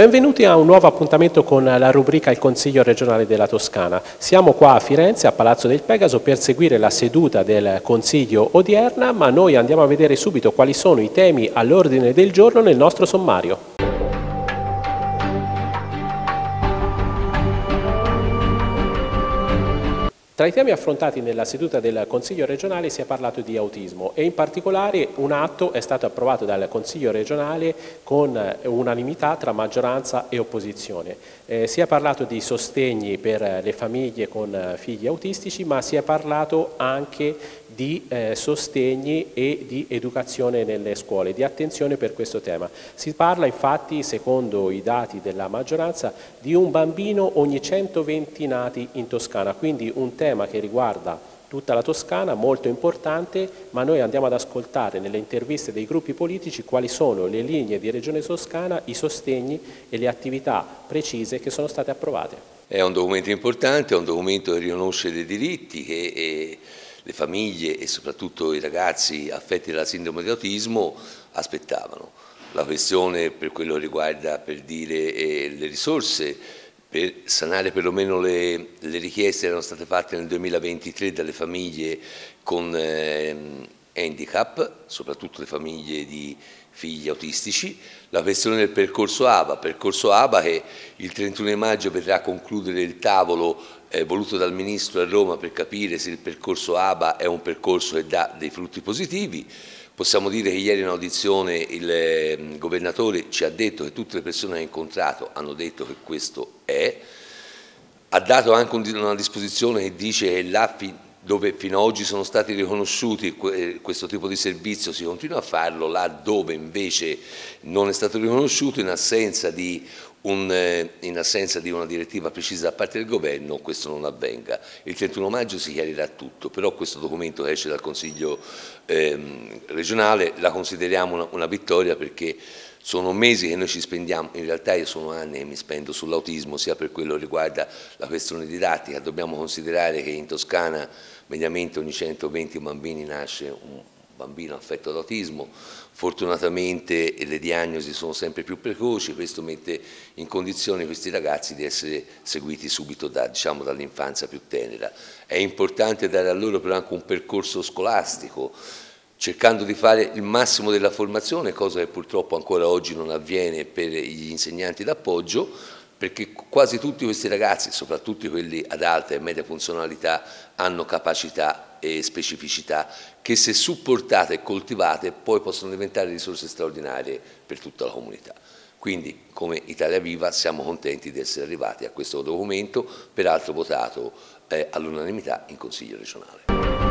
Benvenuti a un nuovo appuntamento con la rubrica Il Consiglio regionale della Toscana. Siamo qua a Firenze, a Palazzo del Pegaso, per seguire la seduta del Consiglio odierna, ma noi andiamo a vedere subito quali sono i temi all'ordine del giorno nel nostro sommario. Tra i temi affrontati nella seduta del Consiglio regionale si è parlato di autismo e in particolare un atto è stato approvato dal Consiglio regionale con unanimità tra maggioranza e opposizione. Eh, si è parlato di sostegni per le famiglie con figli autistici ma si è parlato anche di eh, sostegni e di educazione nelle scuole, di attenzione per questo tema. Si parla infatti, secondo i dati della maggioranza, di un bambino ogni 120 nati in Toscana, quindi un tema che riguarda tutta la Toscana, molto importante, ma noi andiamo ad ascoltare nelle interviste dei gruppi politici quali sono le linee di Regione Toscana, i sostegni e le attività precise che sono state approvate. È un documento importante, è un documento che riconosce dei diritti, che le famiglie e soprattutto i ragazzi affetti dalla sindrome di autismo aspettavano. La questione per quello riguarda per dire, eh, le risorse, per sanare perlomeno le, le, richieste che erano state fatte nel 2023 dalle famiglie con eh, handicap, soprattutto le famiglie di figli autistici, la questione del percorso ABA, percorso ABA che il 31 maggio verrà a concludere il tavolo eh, voluto dal Ministro a Roma per capire se il percorso ABA è un percorso che dà dei frutti positivi. Possiamo dire che ieri in audizione il ehm, governatore ci ha detto che tutte le persone che ha incontrato hanno detto che questo è. Ha dato anche una disposizione che dice che l'AFI dove fino ad oggi sono stati riconosciuti eh, questo tipo di servizio si continua a farlo, là dove invece non è stato riconosciuto in assenza di, un, eh, in assenza di una direttiva precisa da parte del governo questo non avvenga. Il 31 maggio si chiarirà tutto, però questo documento che esce dal Consiglio ehm, regionale la consideriamo una, una vittoria perché sono mesi che noi ci spendiamo, in realtà io sono anni che mi spendo sull'autismo, sia per quello che riguarda la questione didattica, dobbiamo considerare che in Toscana mediamente ogni 120 bambini nasce un bambino affetto da autismo, fortunatamente eh, le diagnosi sono sempre più precoci, questo mette in condizione questi ragazzi di essere seguiti subito da, diciamo, dall'infanzia più tenera. È importante dare a loro però anche un percorso scolastico, cercando di fare il massimo della formazione, cosa che purtroppo ancora oggi non avviene per gli insegnanti d'appoggio, perché quasi tutti questi ragazzi, soprattutto quelli ad alta e media funzionalità, hanno capacità e specificità che se supportate e coltivate poi possono diventare risorse straordinarie per tutta la comunità. Quindi come Italia Viva siamo contenti di essere arrivati a questo documento, peraltro votato eh, all'unanimità in Consiglio regionale.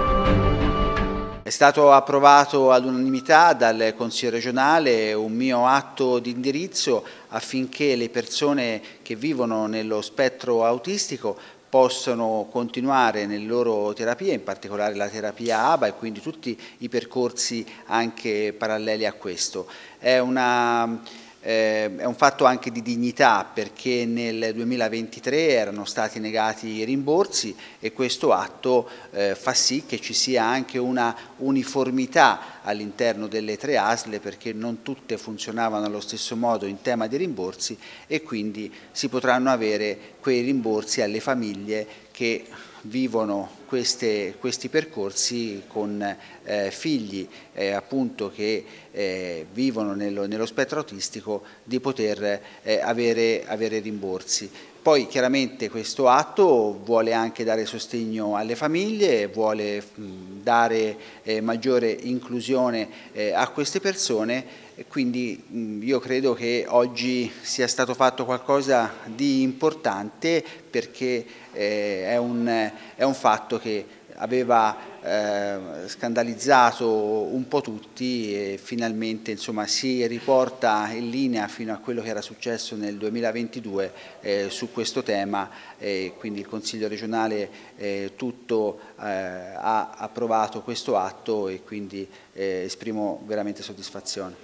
È stato approvato all'unanimità dal Consiglio regionale un mio atto di indirizzo affinché le persone che vivono nello spettro autistico possono continuare nelle loro terapie, in particolare la terapia ABA e quindi tutti i percorsi anche paralleli a questo. È una eh, è un fatto anche di dignità perché nel 2023 erano stati negati i rimborsi e questo atto eh, fa sì che ci sia anche una uniformità all'interno delle tre ASL perché non tutte funzionavano allo stesso modo in tema di rimborsi e quindi si potranno avere quei rimborsi alle famiglie che vivono queste, questi percorsi con eh, figli eh, appunto che eh, vivono nello, nello, spettro autistico di poter eh, avere, avere rimborsi. Poi chiaramente questo atto vuole anche dare sostegno alle famiglie, vuole mh, dare eh, maggiore inclusione eh, a queste persone quindi io credo che oggi sia stato fatto qualcosa di importante perché eh, è, un, è un fatto che aveva eh, scandalizzato un po' tutti e finalmente insomma, si riporta in linea fino a quello che era successo nel 2022 eh, su questo tema eh, quindi il Consiglio regionale eh, tutto ha approvato questo atto e quindi esprimo veramente soddisfazione.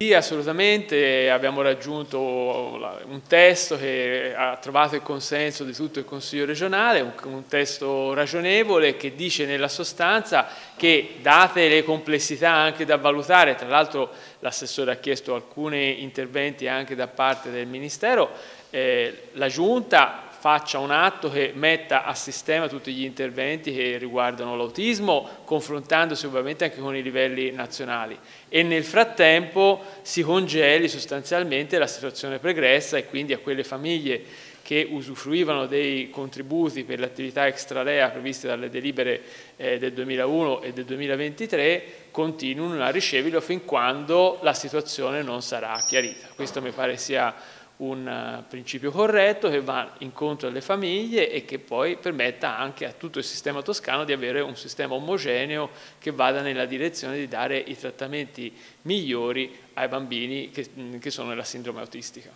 Sì, assolutamente, abbiamo raggiunto un testo che ha trovato il consenso di tutto il Consiglio regionale, un, testo ragionevole che dice nella sostanza che date le complessità anche da valutare, tra l'altro l'assessore ha chiesto alcuni interventi anche da parte del Ministero, eh, la Giunta faccia un atto che metta a sistema tutti gli interventi che riguardano l'autismo, confrontandosi ovviamente anche con i livelli nazionali. E nel frattempo si congeli sostanzialmente la situazione pregressa e quindi a quelle famiglie che usufruivano dei contributi per l'attività attività extralea previste dalle delibere eh, del 2001 e del 2023 continuano a riceverlo fin quando la situazione non sarà chiarita. Questo mi pare sia un eh, principio corretto che va incontro alle famiglie e che poi permetta anche a tutto il sistema toscano di avere un sistema omogeneo che vada nella direzione di dare i trattamenti migliori ai bambini che, mm, che sono nella sindrome autistica.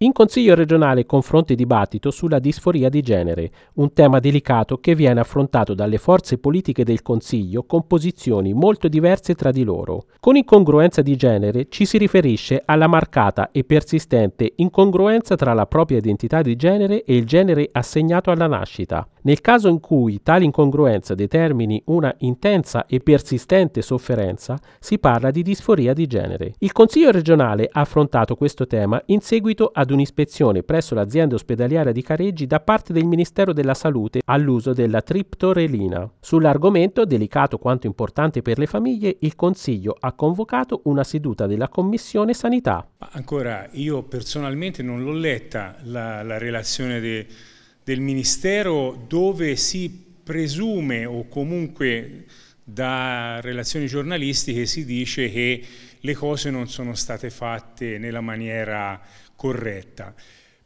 In Consiglio regionale confronto e dibattito sulla disforia di genere, un tema delicato che viene affrontato dalle forze politiche del Consiglio con posizioni molto diverse tra di loro. Con incongruenza di genere ci si riferisce alla marcata e persistente incongruenza tra la propria identità di genere e il genere assegnato alla nascita. Nel caso in cui tale incongruenza determini una intensa e persistente sofferenza, si parla di disforia di genere. Il Consiglio regionale ha affrontato questo tema in seguito ad un'ispezione presso l'azienda ospedaliera di Careggi da parte del Ministero della Salute all'uso della triptorelina. Sull'argomento, delicato quanto importante per le famiglie, il Consiglio ha convocato una seduta della Commissione Sanità. Ancora, io personalmente non l'ho letta la, la relazione del del Ministero dove si presume o comunque da relazioni giornalistiche si dice che le cose non sono state fatte nella maniera corretta.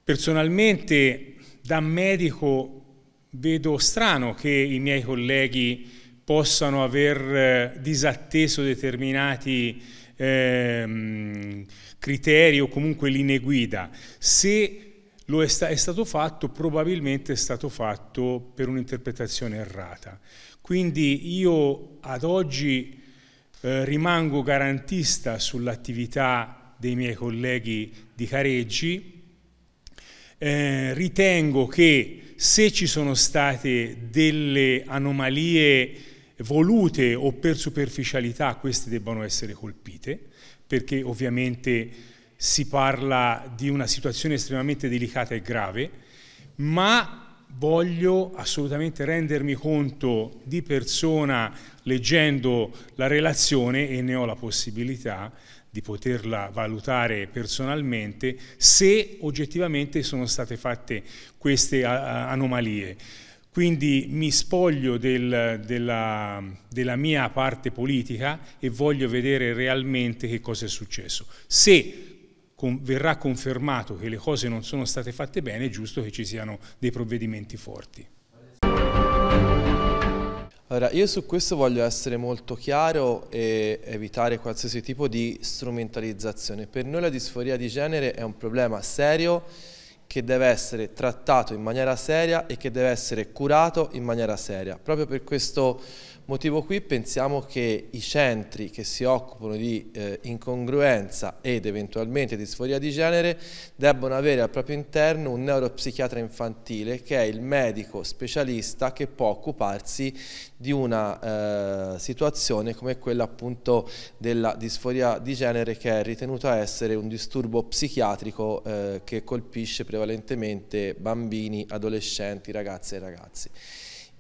Personalmente da medico vedo strano che i miei colleghi possano aver eh, disatteso determinati ehm, criteri o comunque linee guida. Se lo è, sta è stato fatto, probabilmente è stato fatto per un'interpretazione errata. Quindi io ad oggi eh, rimango garantista sull'attività dei miei colleghi di Careggi, eh, ritengo che se ci sono state delle anomalie volute o per superficialità queste debbano essere colpite perché ovviamente si parla di una situazione estremamente delicata e grave, ma voglio assolutamente rendermi conto di persona leggendo la relazione e ne ho la possibilità di poterla valutare personalmente se oggettivamente sono state fatte queste anomalie. Quindi mi spoglio del, della, della, mia parte politica e voglio vedere realmente che cosa è successo. Se con, verrà confermato che le cose non sono state fatte bene, è giusto che ci siano dei provvedimenti forti. Allora, io su questo voglio essere molto chiaro e evitare qualsiasi tipo di strumentalizzazione. Per noi la disforia di genere è un problema serio che deve essere trattato in maniera seria e che deve essere curato in maniera seria. Proprio per questo Motivo qui pensiamo che i centri che si occupano di eh, incongruenza ed eventualmente disforia di genere debbano avere al proprio interno un neuropsichiatra infantile che è il medico specialista che può occuparsi di una eh, situazione come quella appunto della disforia di genere che è ritenuta essere un disturbo psichiatrico eh, che colpisce prevalentemente bambini, adolescenti, ragazze e ragazzi.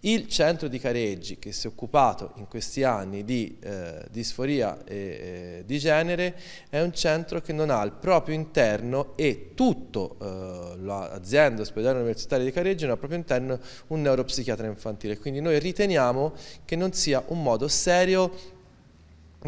Il centro di Careggi, che si è occupato in questi anni di eh, disforia e, eh, di genere, è un centro che non ha al proprio interno e tutto eh, l'azienda ospedale universitaria di Careggi non ha al proprio interno un neuropsichiatra infantile. Quindi noi riteniamo che non sia un modo serio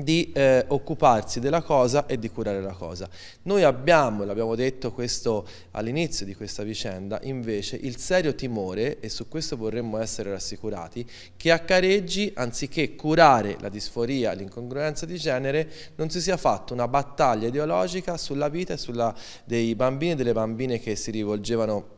di eh, occuparsi della cosa e di curare la cosa. Noi abbiamo, l'abbiamo detto questo all'inizio di questa vicenda, invece il serio timore, e su questo vorremmo essere rassicurati, che a Careggi, anziché curare la disforia, l'incongruenza di genere, non si sia fatta una battaglia ideologica sulla vita e sulla, dei bambini e delle bambine che si rivolgevano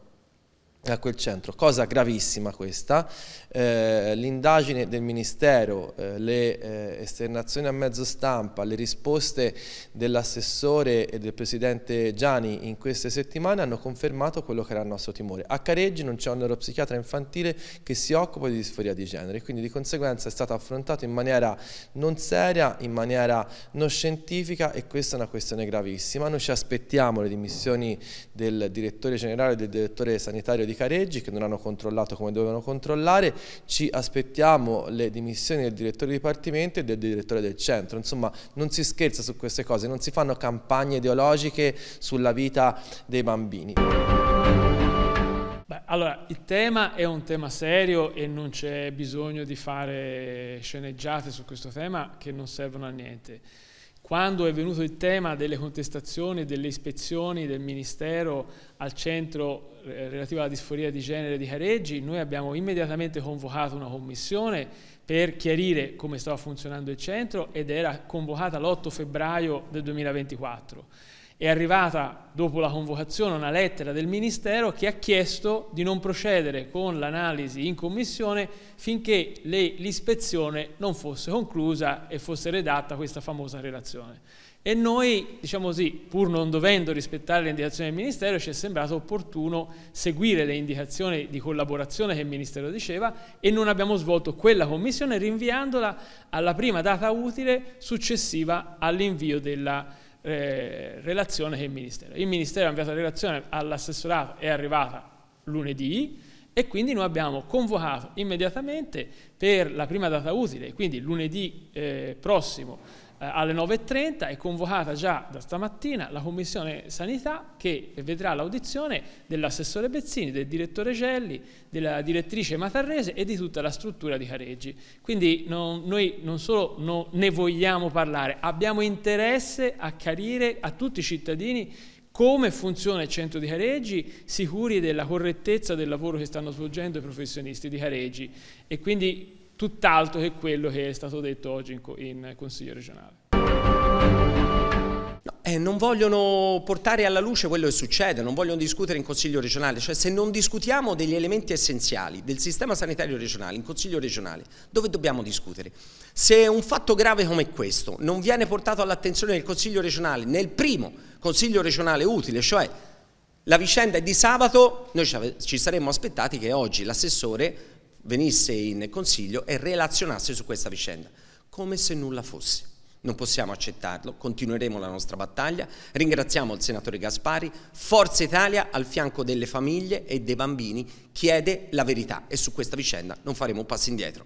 a quel centro. Cosa gravissima questa, eh, l'indagine del Ministero, eh, le eh, esternazioni a mezzo stampa, le risposte dell'assessore e del Presidente Gianni in queste settimane hanno confermato quello che era il nostro timore. A Careggi non c'è un neuropsichiatra infantile che si occupa di disforia di genere, quindi di conseguenza è stato affrontato in maniera non seria, in maniera non scientifica e questa è una questione gravissima. Noi ci aspettiamo le dimissioni del direttore generale e del direttore sanitario di careggi che non hanno controllato come dovevano controllare, ci aspettiamo le dimissioni del direttore di dipartimento e del direttore del centro, insomma non si scherza su queste cose, non si fanno campagne ideologiche sulla vita dei bambini. Beh, allora, il tema è un tema serio e non c'è bisogno di fare sceneggiate su questo tema che non servono a niente. Quando è venuto il tema delle contestazioni e delle ispezioni del Ministero al centro eh, relativo alla disforia di genere di Careggi, noi abbiamo immediatamente convocato una commissione per chiarire come stava funzionando il centro ed era convocata l'8 febbraio del 2024 è arrivata dopo la convocazione una lettera del Ministero che ha chiesto di non procedere con l'analisi in commissione finché le, l'ispezione non fosse conclusa e fosse redatta questa famosa relazione. E noi, diciamo così, pur non dovendo rispettare le indicazioni del Ministero, ci è sembrato opportuno seguire le indicazioni di collaborazione che il Ministero diceva e non abbiamo svolto quella commissione rinviandola alla prima data utile successiva all'invio della relazione eh, relazione che il Ministero. Il Ministero ha inviato la relazione all'assessorato, è arrivata lunedì e quindi noi abbiamo convocato immediatamente per la prima data utile, quindi lunedì eh, prossimo, eh, alle 9.30 è convocata già da stamattina la Commissione Sanità che vedrà l'audizione dell'assessore Bezzini, del direttore Gelli, della direttrice Matarrese e di tutta la struttura di Careggi. Quindi no, noi non solo no, ne vogliamo parlare, abbiamo interesse a chiarire a tutti i cittadini come funziona il centro di Careggi, sicuri della correttezza del lavoro che stanno svolgendo i professionisti di Careggi e quindi tutt'altro che quello che è stato detto oggi in, in Consiglio regionale. No, eh, non vogliono portare alla luce quello che succede, non vogliono discutere in Consiglio regionale, cioè se non discutiamo degli elementi essenziali del sistema sanitario regionale in Consiglio regionale, dove dobbiamo discutere? Se un fatto grave come questo non viene portato all'attenzione del Consiglio regionale, nel primo Consiglio regionale utile, cioè la vicenda è di sabato, noi ci saremmo aspettati che oggi l'assessore venisse in consiglio e relazionasse su questa vicenda, come se nulla fosse. Non possiamo accettarlo, continueremo la nostra battaglia, ringraziamo il senatore Gaspari, Forza Italia al fianco delle famiglie e dei bambini chiede la verità e su questa vicenda non faremo un passo indietro.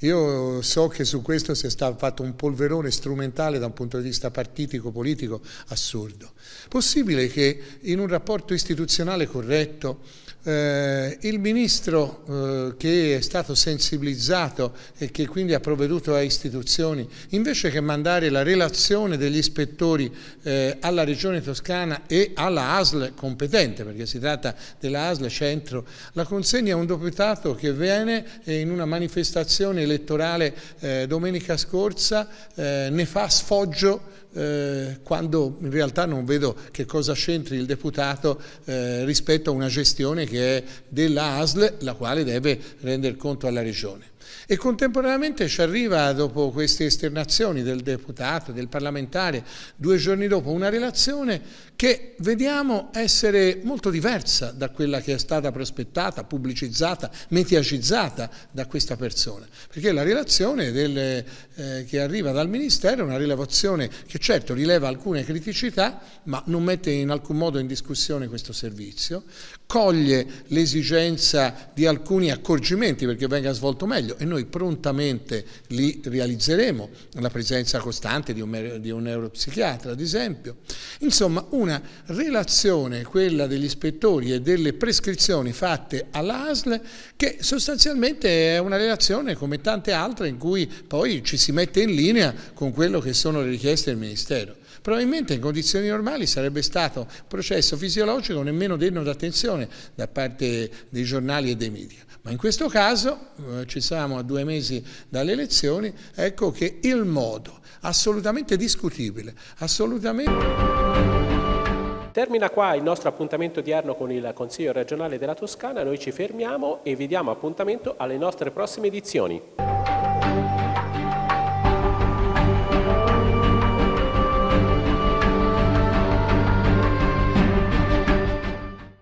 Io so che su questo si è stato fatto un polverone strumentale da un punto di vista partitico-politico assurdo. Possibile che in un rapporto istituzionale corretto eh, il ministro eh, che è stato sensibilizzato e che quindi ha provveduto a istituzioni, invece che mandare la relazione degli ispettori eh, alla Regione Toscana e alla ASL competente, perché si tratta della ASL Centro, la consegna a un deputato che viene e eh, in una manifestazione elettorale eh, domenica scorsa eh, ne fa sfoggio eh, quando in realtà non vedo che cosa c'entri il deputato eh, rispetto a una gestione che è della ASL, la quale deve rendere conto alla Regione. E contemporaneamente ci arriva, dopo queste esternazioni del deputato, del parlamentare, due giorni dopo, una relazione che vediamo essere molto diversa da quella che è stata prospettata, pubblicizzata, mediacizzata da questa persona. Perché la relazione del, eh, che arriva dal Ministero è una rilevazione che certo rileva alcune criticità, ma non mette in alcun modo in discussione questo servizio, coglie l'esigenza di alcuni accorgimenti perché venga svolto meglio e noi prontamente li realizzeremo, la presenza costante di un, di un neuropsichiatra ad esempio. Insomma una relazione, quella degli ispettori e delle prescrizioni fatte all'ASL che sostanzialmente è una relazione come tante altre in cui poi ci si mette in linea con quello che sono le richieste del Ministero. Probabilmente in condizioni normali sarebbe stato un processo fisiologico nemmeno degno d'attenzione da parte dei giornali e dei media. Ma in questo caso, eh, ci siamo a due mesi dalle elezioni, ecco che il modo assolutamente discutibile, assolutamente... Termina qua il nostro appuntamento odierno con il Consiglio regionale della Toscana, noi ci fermiamo e vi diamo appuntamento alle nostre prossime edizioni.